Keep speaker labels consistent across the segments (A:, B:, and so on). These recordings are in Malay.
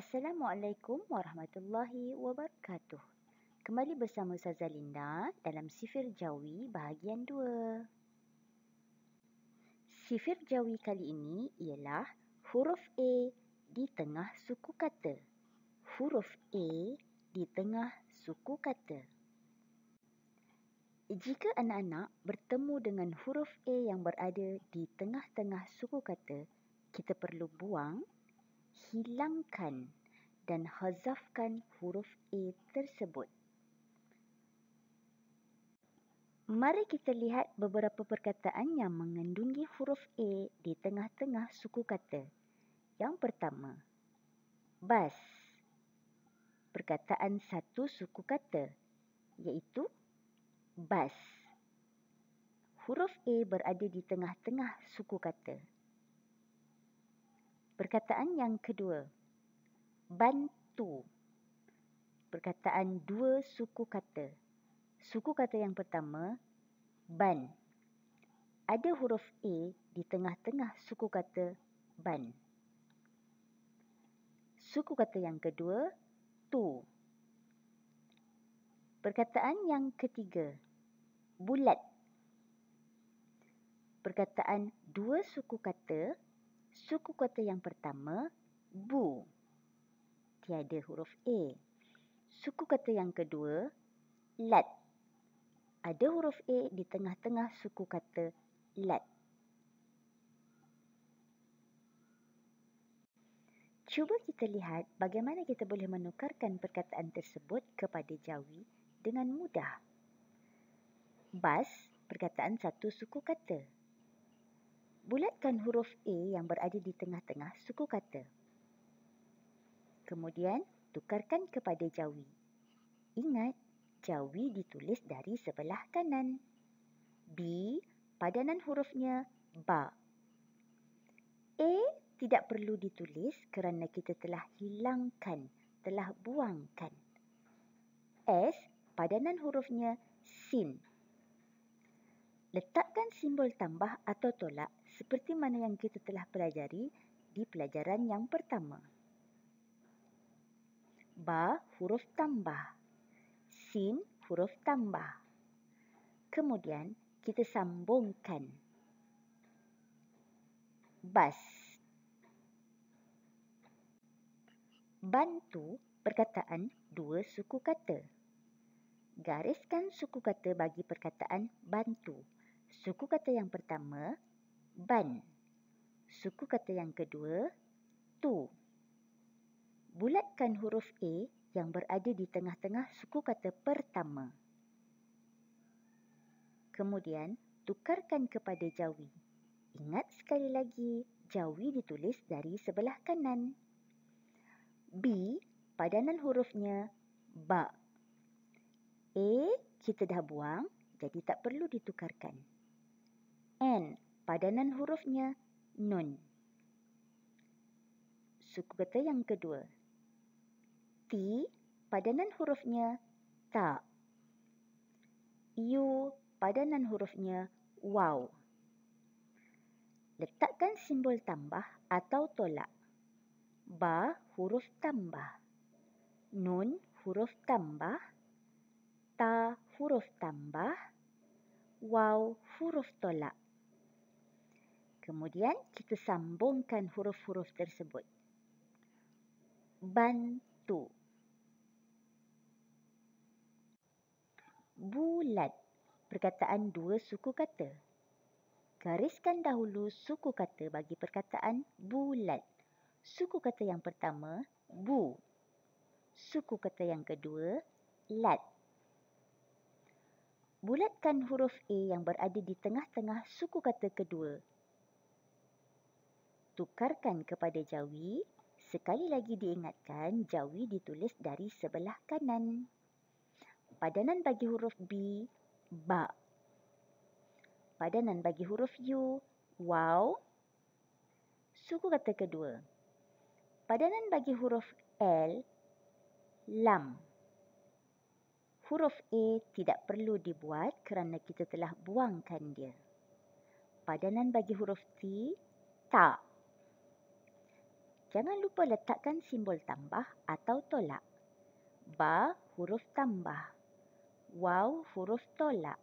A: Assalamualaikum warahmatullahi wabarakatuh. Kembali bersama Sazalinda dalam Sifir Jawi bahagian 2. Sifir Jawi kali ini ialah huruf A di tengah suku kata. Huruf A di tengah suku kata. Jika anak-anak bertemu dengan huruf A yang berada di tengah-tengah suku kata, kita perlu buang hilangkan dan hazafkan huruf A tersebut. Mari kita lihat beberapa perkataan yang mengandungi huruf A di tengah-tengah suku kata. Yang pertama, bas. Perkataan satu suku kata iaitu bas. Huruf A berada di tengah-tengah suku kata. Perkataan yang kedua, bantu. Perkataan dua suku kata. Suku kata yang pertama, ban. Ada huruf A di tengah-tengah suku kata ban. Suku kata yang kedua, tu. Perkataan yang ketiga, bulat. Perkataan dua suku kata, suku kata yang pertama bu tiada huruf a suku kata yang kedua lat ada huruf a di tengah-tengah suku kata lat cuba kita lihat bagaimana kita boleh menukarkan perkataan tersebut kepada jawi dengan mudah bas perkataan satu suku kata bulatkan huruf A yang berada di tengah-tengah suku kata. Kemudian, tukarkan kepada jawi. Ingat, jawi ditulis dari sebelah kanan. B, padanan hurufnya ba. A tidak perlu ditulis kerana kita telah hilangkan, telah buangkan. S, padanan hurufnya sin. Letakkan simbol tambah atau tolak seperti mana yang kita telah pelajari di pelajaran yang pertama. Ba huruf tambah. Sin huruf tambah. Kemudian kita sambungkan. Bas. Bantu perkataan dua suku kata. Gariskan suku kata bagi perkataan bantu. Suku kata yang pertama ban. Suku kata yang kedua, tu. Bulatkan huruf A yang berada di tengah-tengah suku kata pertama. Kemudian, tukarkan kepada jawi. Ingat sekali lagi, jawi ditulis dari sebelah kanan. B, padanan hurufnya ba. A, kita dah buang, jadi tak perlu ditukarkan. N, padanan hurufnya nun. Suku kata yang kedua. t, padanan hurufnya ta. u, padanan hurufnya wau. Letakkan simbol tambah atau tolak. Ba, huruf tambah. Nun, huruf tambah. Ta, huruf tambah. Wau, huruf tolak kemudian kita sambungkan huruf-huruf tersebut. Bantu. Bulat. Perkataan dua suku kata. Gariskan dahulu suku kata bagi perkataan bulat. Suku kata yang pertama, bu. Suku kata yang kedua, lat. Bulatkan huruf A yang berada di tengah-tengah suku kata kedua ditukarkan kepada Jawi, sekali lagi diingatkan Jawi ditulis dari sebelah kanan. Padanan bagi huruf B, ba. Padanan bagi huruf U, wow. Suku kata kedua. Padanan bagi huruf L, lam. Huruf A tidak perlu dibuat kerana kita telah buangkan dia. Padanan bagi huruf T, tak jangan lupa letakkan simbol tambah atau tolak. Ba huruf tambah. Wau huruf tolak.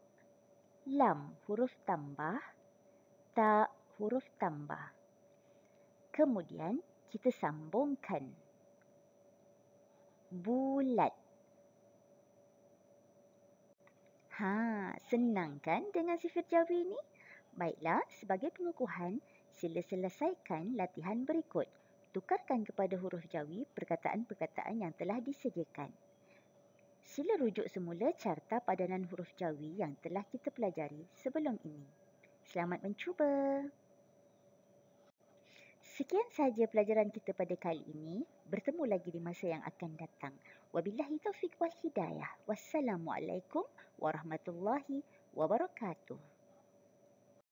A: Lam huruf tambah. Ta huruf tambah. Kemudian kita sambungkan. Bulat. Ha, senang kan dengan sifir jawi ini? Baiklah, sebagai pengukuhan, sila selesaikan latihan berikut tukarkan kepada huruf jawi perkataan-perkataan yang telah disediakan. Sila rujuk semula carta padanan huruf jawi yang telah kita pelajari sebelum ini. Selamat mencuba! Sekian sahaja pelajaran kita pada kali ini. Bertemu lagi di masa yang akan datang. Wabillahi taufiq wal hidayah. Wassalamualaikum warahmatullahi wabarakatuh.